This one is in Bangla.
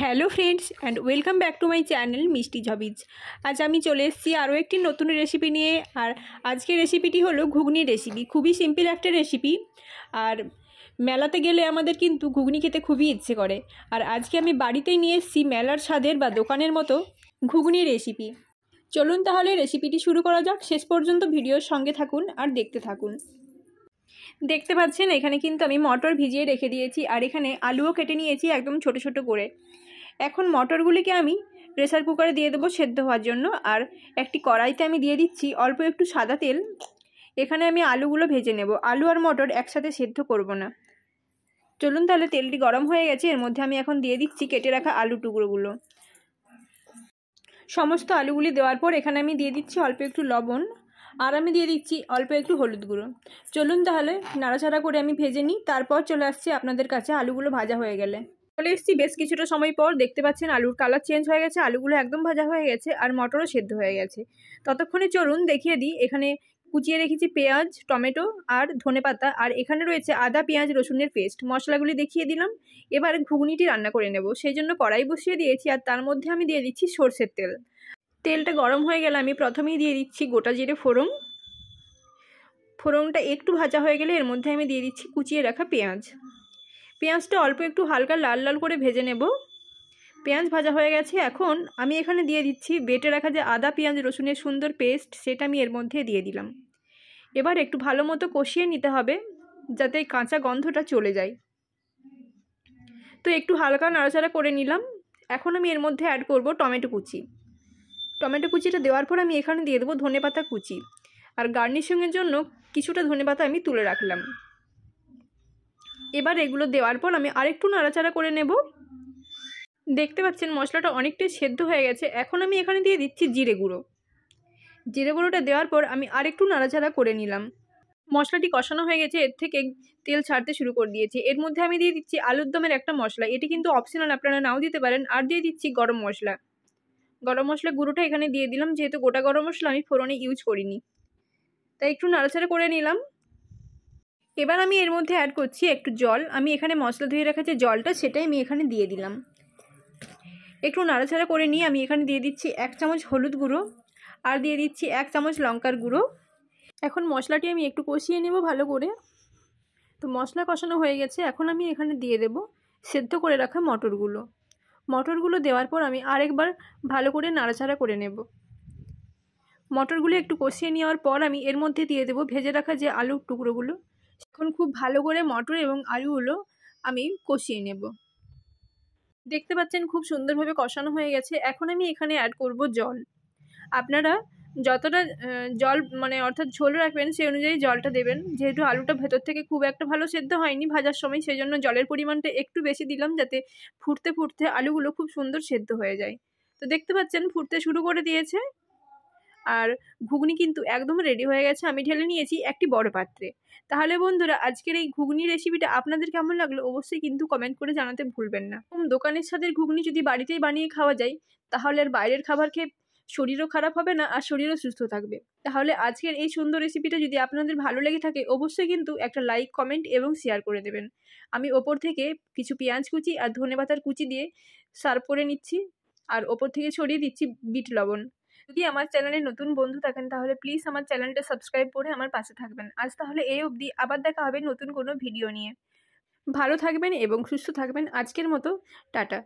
hello friends and welcome back to my channel মিষ্টি ঝবিজ আজ আমি চলে এসেছি আরও একটি নতুন রেসিপি নিয়ে আর আজকের রেসিপিটি হলো ঘুগনি রেসিপি খুবই সিম্পল একটা রেসিপি আর মেলাতে গেলে আমাদের কিন্তু ঘুগনি খেতে খুবই ইচ্ছে করে আর আজকে আমি বাড়িতেই নিয়ে এসেছি মেলার স্বাদের বা দোকানের মতো ঘুগনি রেসিপি চলুন তাহলে রেসিপিটি শুরু করা যাক শেষ পর্যন্ত ভিডিওর সঙ্গে থাকুন আর দেখতে থাকুন দেখতে পাচ্ছেন এখানে কিন্তু আমি মটর ভিজিয়ে রেখে দিয়েছি আর এখানে আলুও কেটে নিয়েছি একদম ছোট ছোট করে এখন মটরগুলিকে আমি প্রেসার কুকারে দিয়ে দেবো সেদ্ধ হওয়ার জন্য আর একটি কড়াইতে আমি দিয়ে দিচ্ছি অল্প একটু সাদা তেল এখানে আমি আলুগুলো ভেজে নেব আলু আর মটর একসাথে সেদ্ধ করব না চলুন তাহলে তেলটি গরম হয়ে গেছে এর মধ্যে আমি এখন দিয়ে দিচ্ছি কেটে রাখা আলু টুকরোগুলো সমস্ত আলুগুলি দেওয়ার পর এখানে আমি দিয়ে দিচ্ছি অল্প একটু লবণ আর আমি দিয়ে দিচ্ছি অল্প একটু হলুদ গুঁড়ো চলুন তাহলে নাড়াচাড়া করে আমি ভেজে নিই তারপর চলে আসছি আপনাদের কাছে আলুগুলো ভাজা হয়ে গেলে চলে এসেছি বেশ কিছুটা সময় পর দেখতে পাচ্ছেন আলুর কালার চেঞ্জ হয়ে গেছে আলুগুলো একদম ভাজা হয়ে গেছে আর মটরও সেদ্ধ হয়ে গেছে ততক্ষণে চলুন দেখিয়ে দিই এখানে কুচিয়ে রেখেছি পেঁয়াজ টমেটো আর ধনেপাতা আর এখানে রয়েছে আদা পেঁয়াজ রসুনের পেস্ট মশলাগুলি দেখিয়ে দিলাম এবার ঘুগনিটি রান্না করে নেব সেই জন্য কড়াই বসিয়ে দিয়েছি আর তার মধ্যে আমি দিয়ে দিচ্ছি সর্ষের তেল তেলটা গরম হয়ে গেলে আমি প্রথমেই দিয়ে দিচ্ছি গোটা জিরে ফোড়ন ফোড়নটা একটু ভাজা হয়ে গেলে এর মধ্যে আমি দিয়ে দিচ্ছি কুচিয়ে রাখা পেঁয়াজ পেঁয়াজটা অল্প একটু হালকা লাল লাল করে ভেজে নেব পেঁয়াজ ভাজা হয়ে গেছে এখন আমি এখানে দিয়ে দিচ্ছি বেটে রাখা যে আদা পেঁয়াজ রসুনের সুন্দর পেস্ট সেটা আমি এর মধ্যে দিয়ে দিলাম এবার একটু ভালো মতো কষিয়ে নিতে হবে যাতে কাঁচা গন্ধটা চলে যায় তো একটু হালকা নাড়াচাড়া করে নিলাম এখন আমি এর মধ্যে অ্যাড করব টমেটো কুচি টমেটো কুচিটা দেওয়ার পর আমি এখানে দিয়ে দেবো ধনে পাতা কুচি আর গার্নিশিংয়ের জন্য কিছুটা ধনে পাতা আমি তুলে রাখলাম এবার এগুলো দেওয়ার পর আমি আরেকটু নাড়াচাড়া করে নেব দেখতে পাচ্ছেন মশলাটা অনেকটাই সেদ্ধ হয়ে গেছে এখন আমি এখানে দিয়ে দিচ্ছি জিরে গুঁড়ো জিরে গুঁড়োটা দেওয়ার পর আমি আরেকটু নাড়াচাড়া করে নিলাম মশলাটি কষানো হয়ে গেছে এর থেকে তেল ছাড়তে শুরু করে দিয়েছে এর মধ্যে আমি দিয়ে দিচ্ছি আলুর দমের একটা মশলা এটি কিন্তু অপশনাল আপনারা নাও দিতে পারেন আর দিয়ে দিচ্ছি গরম মশলা গরম মশলা গুঁড়োটা এখানে দিয়ে দিলাম যেহেতু গোটা গরম মশলা আমি ফোড়নে ইউজ করিনি তাই একটু নাড়াচাড়া করে নিলাম এবার আমি এর মধ্যে অ্যাড করছি একটু জল আমি এখানে মশলা ধুয়ে রাখা যে জলটা সেটাই আমি এখানে দিয়ে দিলাম একটু নাড়াচাড়া করে নিয়ে আমি এখানে দিয়ে দিচ্ছি এক চামচ হলুদ গুঁড়ো আর দিয়ে দিচ্ছি এক চামচ লঙ্কার গুঁড়ো এখন মশলাটি আমি একটু কষিয়ে নেব ভালো করে তো মশলা কষানো হয়ে গেছে এখন আমি এখানে দিয়ে দেব সেদ্ধ করে রাখা মটরগুলো মটরগুলো দেওয়ার পর আমি আরেকবার ভালো করে নাড়াচাড়া করে নেব মটরগুলো একটু কষিয়ে নেওয়ার পর আমি এর মধ্যে দিয়ে দেবো ভেজে রাখা যে আলুর টুকরোগুলো এখন খুব ভালো করে মটর এবং আলুগুলো আমি কষিয়ে নেব দেখতে পাচ্ছেন খুব সুন্দরভাবে কষানো হয়ে গেছে এখন আমি এখানে অ্যাড করব জল আপনারা যতটা জল মানে অর্থাৎ ঝোল রাখবেন সেই অনুযায়ী জলটা দেবেন যেহেতু আলুটা ভেতর থেকে খুব একটা ভালো সেদ্ধ হয়নি ভাজার সময় সেই জন্য জলের পরিমাণটা একটু বেশি দিলাম যাতে ফুটতে ফুটতে আলুগুলো খুব সুন্দর সেদ্ধ হয়ে যায় তো দেখতে পাচ্ছেন ফুটতে শুরু করে দিয়েছে আর ঘুগনি কিন্তু একদম রেডি হয়ে গেছে আমি ঢেলে নিয়েছি একটি বড় পাত্রে তাহলে বন্ধুরা আজকের এই ঘুগনি রেসিপিটা আপনাদের কেমন লাগলো অবশ্যই কিন্তু কমেন্ট করে জানাতে ভুলবেন না দোকানের সাথে ঘুগনি যদি বাড়িতেই বানিয়ে খাওয়া যায় তাহলে আর বাইরের খাবার খেয়ে শরীরও খারাপ হবে না আর শরীরও সুস্থ থাকবে তাহলে আজকের এই সুন্দর রেসিপিটা যদি আপনাদের ভালো লেগে থাকে অবশ্যই কিন্তু একটা লাইক কমেন্ট এবং শেয়ার করে দেবেন আমি ওপর থেকে কিছু পেঁয়াজ কুচি আর ধনে পাতার কুচি দিয়ে সার্ভ করে নিচ্ছি আর ওপর থেকে ছড়িয়ে দিচ্ছি বিট লবণ যদি আমার চ্যানেলে নতুন বন্ধু থাকেন তাহলে প্লিজ আমার চ্যানেলটা সাবস্ক্রাইব করে আমার পাশে থাকবেন আজ তাহলে এই অবধি আবার দেখা হবে নতুন কোনো ভিডিও নিয়ে ভালো থাকবেন এবং সুস্থ থাকবেন আজকের মতো টাটা